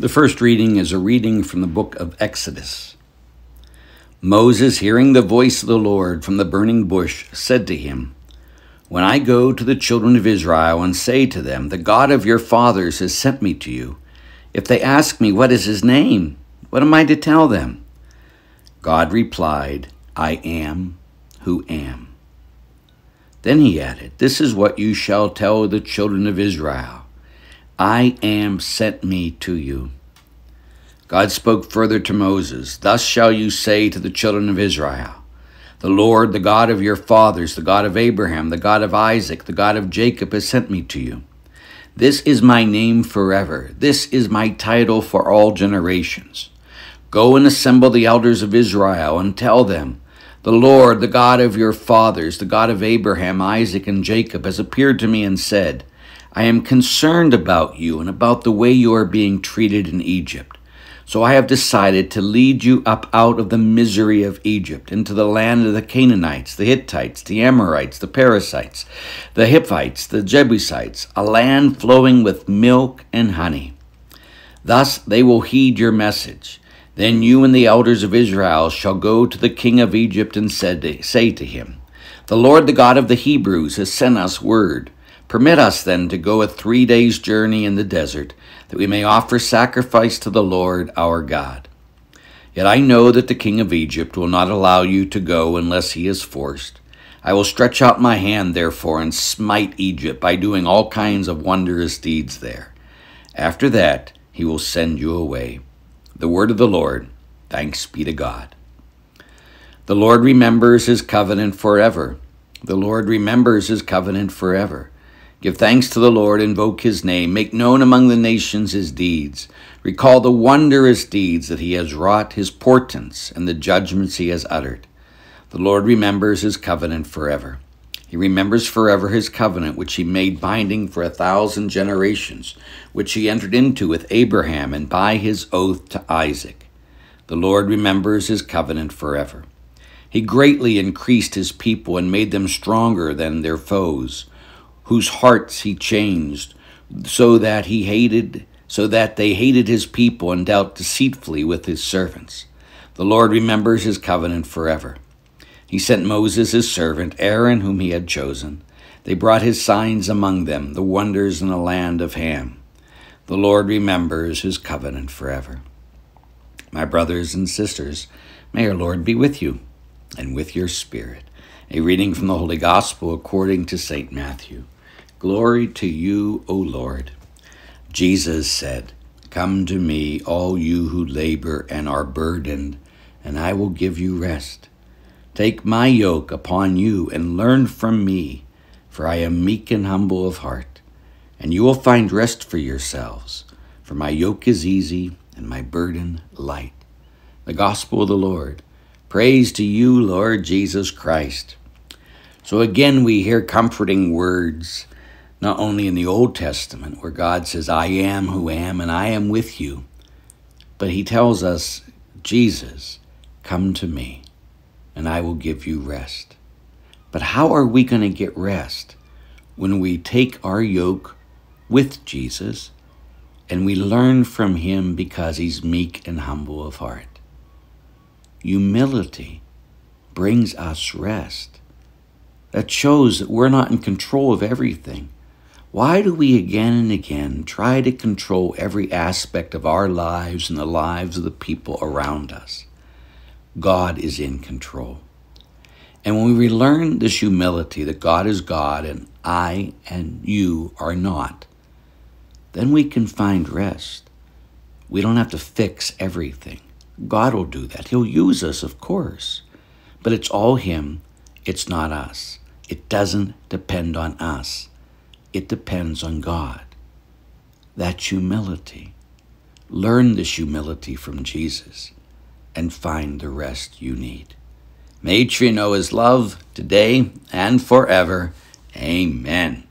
The first reading is a reading from the book of Exodus. Moses, hearing the voice of the Lord from the burning bush, said to him, When I go to the children of Israel and say to them, The God of your fathers has sent me to you, if they ask me, What is his name? What am I to tell them? God replied, I am who am. Then he added, This is what you shall tell the children of Israel. I am sent me to you. God spoke further to Moses Thus shall you say to the children of Israel, The Lord, the God of your fathers, the God of Abraham, the God of Isaac, the God of Jacob, has sent me to you. This is my name forever. This is my title for all generations. Go and assemble the elders of Israel and tell them, The Lord, the God of your fathers, the God of Abraham, Isaac, and Jacob, has appeared to me and said, I am concerned about you and about the way you are being treated in Egypt. So I have decided to lead you up out of the misery of Egypt into the land of the Canaanites, the Hittites, the Amorites, the Perizzites, the Hivites, the Jebusites, a land flowing with milk and honey. Thus they will heed your message. Then you and the elders of Israel shall go to the king of Egypt and say to him, The Lord, the God of the Hebrews, has sent us word. Permit us then to go a three days' journey in the desert, that we may offer sacrifice to the Lord our God. Yet I know that the king of Egypt will not allow you to go unless he is forced. I will stretch out my hand, therefore, and smite Egypt by doing all kinds of wondrous deeds there. After that, he will send you away. The word of the Lord. Thanks be to God. The Lord remembers his covenant forever. The Lord remembers his covenant forever. Give thanks to the Lord, invoke his name, make known among the nations his deeds. Recall the wondrous deeds that he has wrought, his portents, and the judgments he has uttered. The Lord remembers his covenant forever. He remembers forever his covenant, which he made binding for a thousand generations, which he entered into with Abraham and by his oath to Isaac. The Lord remembers his covenant forever. He greatly increased his people and made them stronger than their foes whose hearts he changed, so that he hated, so that they hated his people and dealt deceitfully with his servants. The Lord remembers his covenant forever. He sent Moses his servant, Aaron, whom he had chosen. They brought his signs among them, the wonders in the land of Ham. The Lord remembers his covenant forever. My brothers and sisters, may our Lord be with you and with your spirit. A reading from the Holy Gospel according to St. Matthew. Glory to you, O Lord. Jesus said, Come to me, all you who labor and are burdened, and I will give you rest. Take my yoke upon you and learn from me, for I am meek and humble of heart, and you will find rest for yourselves, for my yoke is easy and my burden light. The Gospel of the Lord. Praise to you, Lord Jesus Christ. So again, we hear comforting words not only in the Old Testament, where God says, I am who am, and I am with you, but he tells us, Jesus, come to me, and I will give you rest. But how are we going to get rest when we take our yoke with Jesus and we learn from him because he's meek and humble of heart? Humility brings us rest. That shows that we're not in control of everything why do we again and again try to control every aspect of our lives and the lives of the people around us? God is in control. And when we learn this humility that God is God and I and you are not, then we can find rest. We don't have to fix everything. God will do that. He'll use us, of course. But it's all Him, it's not us. It doesn't depend on us. It depends on God. That's humility. Learn this humility from Jesus and find the rest you need. May you know his love today and forever. Amen.